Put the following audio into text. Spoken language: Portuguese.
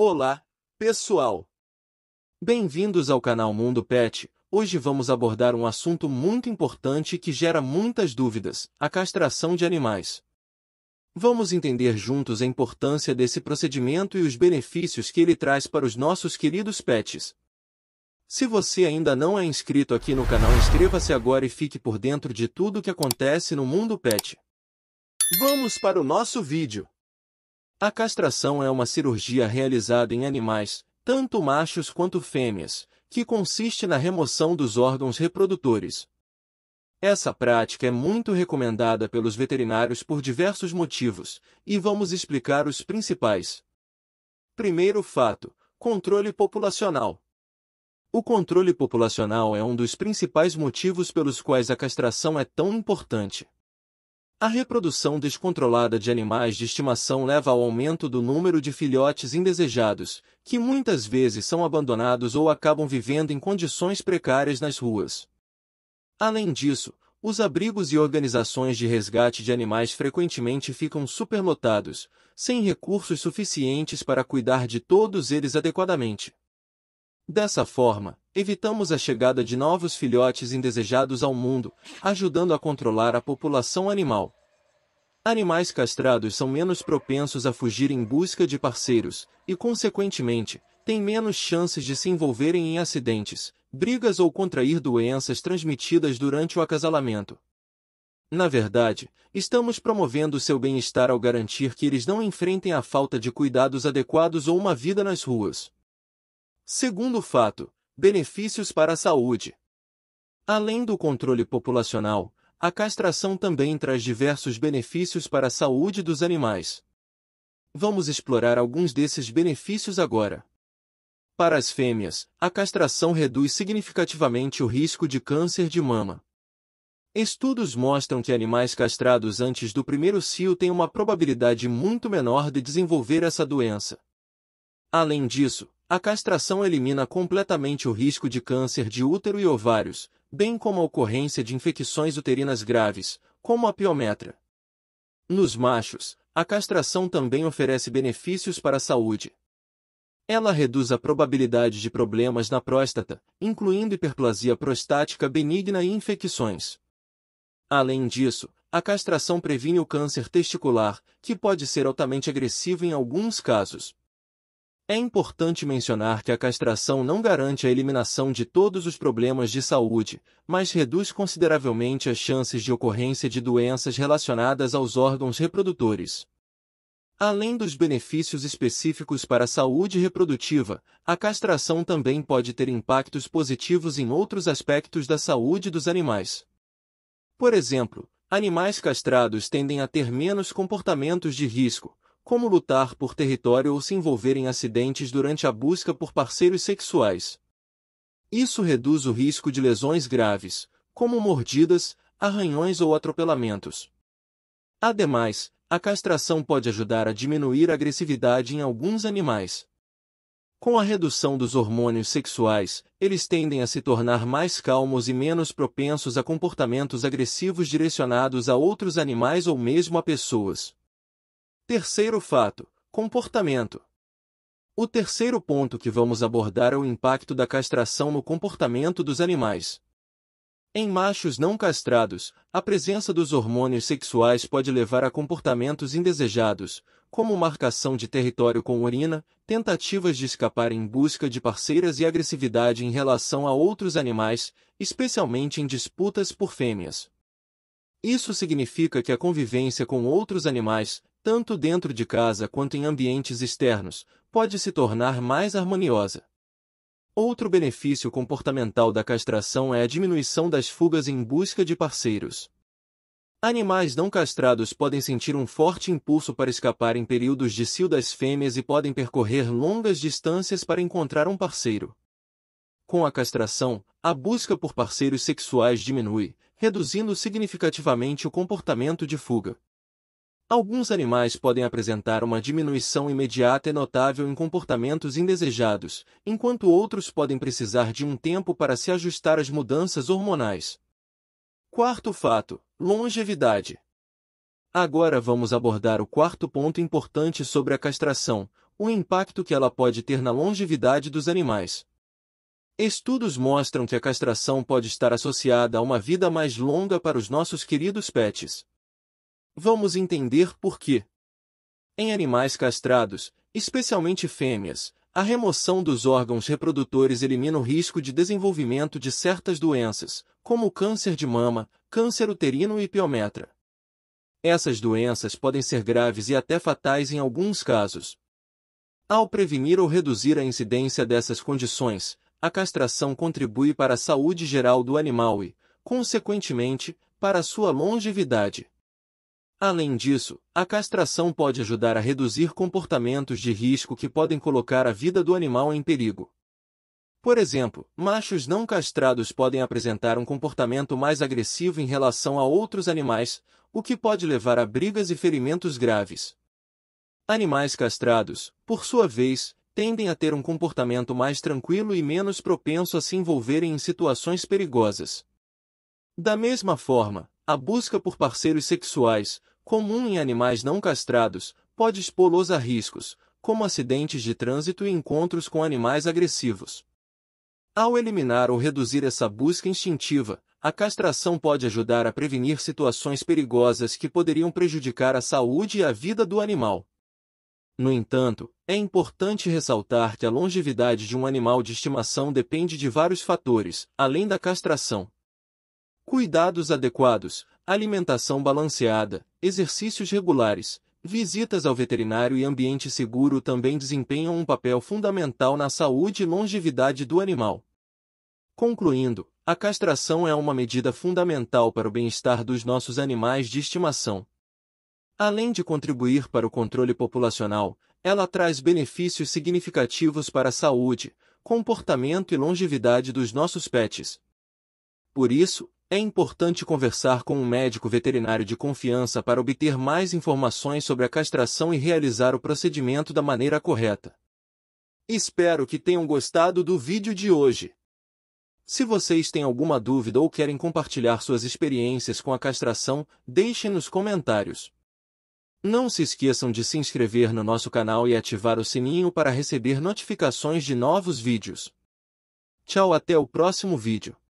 Olá, pessoal! Bem-vindos ao canal Mundo Pet. Hoje vamos abordar um assunto muito importante que gera muitas dúvidas, a castração de animais. Vamos entender juntos a importância desse procedimento e os benefícios que ele traz para os nossos queridos pets. Se você ainda não é inscrito aqui no canal, inscreva-se agora e fique por dentro de tudo o que acontece no mundo pet. Vamos para o nosso vídeo. A castração é uma cirurgia realizada em animais, tanto machos quanto fêmeas, que consiste na remoção dos órgãos reprodutores. Essa prática é muito recomendada pelos veterinários por diversos motivos, e vamos explicar os principais. Primeiro fato: controle populacional. O controle populacional é um dos principais motivos pelos quais a castração é tão importante. A reprodução descontrolada de animais de estimação leva ao aumento do número de filhotes indesejados, que muitas vezes são abandonados ou acabam vivendo em condições precárias nas ruas. Além disso, os abrigos e organizações de resgate de animais frequentemente ficam superlotados, sem recursos suficientes para cuidar de todos eles adequadamente. Dessa forma, evitamos a chegada de novos filhotes indesejados ao mundo, ajudando a controlar a população animal. Animais castrados são menos propensos a fugir em busca de parceiros e, consequentemente, têm menos chances de se envolverem em acidentes, brigas ou contrair doenças transmitidas durante o acasalamento. Na verdade, estamos promovendo seu bem-estar ao garantir que eles não enfrentem a falta de cuidados adequados ou uma vida nas ruas. Segundo fato, benefícios para a saúde. Além do controle populacional, a castração também traz diversos benefícios para a saúde dos animais. Vamos explorar alguns desses benefícios agora. Para as fêmeas, a castração reduz significativamente o risco de câncer de mama. Estudos mostram que animais castrados antes do primeiro cio têm uma probabilidade muito menor de desenvolver essa doença. Além disso, a castração elimina completamente o risco de câncer de útero e ovários, bem como a ocorrência de infecções uterinas graves, como a piometra. Nos machos, a castração também oferece benefícios para a saúde. Ela reduz a probabilidade de problemas na próstata, incluindo hiperplasia prostática benigna e infecções. Além disso, a castração previne o câncer testicular, que pode ser altamente agressivo em alguns casos. É importante mencionar que a castração não garante a eliminação de todos os problemas de saúde, mas reduz consideravelmente as chances de ocorrência de doenças relacionadas aos órgãos reprodutores. Além dos benefícios específicos para a saúde reprodutiva, a castração também pode ter impactos positivos em outros aspectos da saúde dos animais. Por exemplo, animais castrados tendem a ter menos comportamentos de risco, como lutar por território ou se envolver em acidentes durante a busca por parceiros sexuais. Isso reduz o risco de lesões graves, como mordidas, arranhões ou atropelamentos. Ademais, a castração pode ajudar a diminuir a agressividade em alguns animais. Com a redução dos hormônios sexuais, eles tendem a se tornar mais calmos e menos propensos a comportamentos agressivos direcionados a outros animais ou mesmo a pessoas. Terceiro fato: comportamento. O terceiro ponto que vamos abordar é o impacto da castração no comportamento dos animais. Em machos não castrados, a presença dos hormônios sexuais pode levar a comportamentos indesejados, como marcação de território com urina, tentativas de escapar em busca de parceiras e agressividade em relação a outros animais, especialmente em disputas por fêmeas. Isso significa que a convivência com outros animais, tanto dentro de casa quanto em ambientes externos, pode se tornar mais harmoniosa. Outro benefício comportamental da castração é a diminuição das fugas em busca de parceiros. Animais não castrados podem sentir um forte impulso para escapar em períodos de cio das fêmeas e podem percorrer longas distâncias para encontrar um parceiro. Com a castração, a busca por parceiros sexuais diminui, reduzindo significativamente o comportamento de fuga. Alguns animais podem apresentar uma diminuição imediata e notável em comportamentos indesejados, enquanto outros podem precisar de um tempo para se ajustar às mudanças hormonais. Quarto fato: longevidade. Agora vamos abordar o quarto ponto importante sobre a castração, o impacto que ela pode ter na longevidade dos animais. Estudos mostram que a castração pode estar associada a uma vida mais longa para os nossos queridos pets. Vamos entender por quê. Em animais castrados, especialmente fêmeas, a remoção dos órgãos reprodutores elimina o risco de desenvolvimento de certas doenças, como câncer de mama, câncer uterino e piometra. Essas doenças podem ser graves e até fatais em alguns casos. Ao prevenir ou reduzir a incidência dessas condições, a castração contribui para a saúde geral do animal e, consequentemente, para a sua longevidade. Além disso, a castração pode ajudar a reduzir comportamentos de risco que podem colocar a vida do animal em perigo. Por exemplo, machos não castrados podem apresentar um comportamento mais agressivo em relação a outros animais, o que pode levar a brigas e ferimentos graves. Animais castrados, por sua vez, tendem a ter um comportamento mais tranquilo e menos propenso a se envolverem em situações perigosas. Da mesma forma, a busca por parceiros sexuais, comum em animais não castrados, pode expô-los a riscos, como acidentes de trânsito e encontros com animais agressivos. Ao eliminar ou reduzir essa busca instintiva, a castração pode ajudar a prevenir situações perigosas que poderiam prejudicar a saúde e a vida do animal. No entanto, é importante ressaltar que a longevidade de um animal de estimação depende de vários fatores, além da castração. Cuidados adequados, alimentação balanceada, exercícios regulares, visitas ao veterinário e ambiente seguro também desempenham um papel fundamental na saúde e longevidade do animal. Concluindo, a castração é uma medida fundamental para o bem-estar dos nossos animais de estimação. Além de contribuir para o controle populacional, ela traz benefícios significativos para a saúde, comportamento e longevidade dos nossos pets. Por isso, é importante conversar com um médico veterinário de confiança para obter mais informações sobre a castração e realizar o procedimento da maneira correta. Espero que tenham gostado do vídeo de hoje. Se vocês têm alguma dúvida ou querem compartilhar suas experiências com a castração, deixem nos comentários. Não se esqueçam de se inscrever no nosso canal e ativar o sininho para receber notificações de novos vídeos. Tchau até o próximo vídeo.